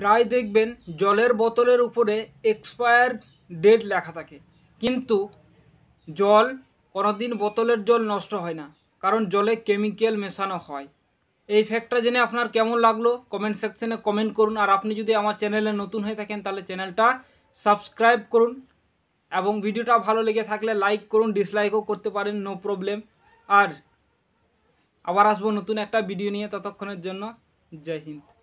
প্রায় দেখবেন জলের বোতলের উপরে এক্সপায়ার ডেট লেখা থাকে কিন্তু জল কোনোদিন বোতলের জল নষ্ট হয় না কারণ জলে কেমিক্যাল মেশানো হয় এই ফ্যাক্টটা জেনে আপনার কেমন লাগলো কমেন্ট সেকশনে কমেন্ট করুন আর আপনি যদি আমার চ্যানেলে নতুন হয়ে থাকেন তাহলে চ্যানেলটা সাবস্ক্রাইব করুন এবং ভিডিওটা ভালো লেগে থাকলে লাইক করুন ডিসলাইকও করতে পারেন নো প্রবলেম আর আবার আসবো নতুন একটা ভিডিও নিয়ে ততক্ষণের জন্য জয় হিন্দ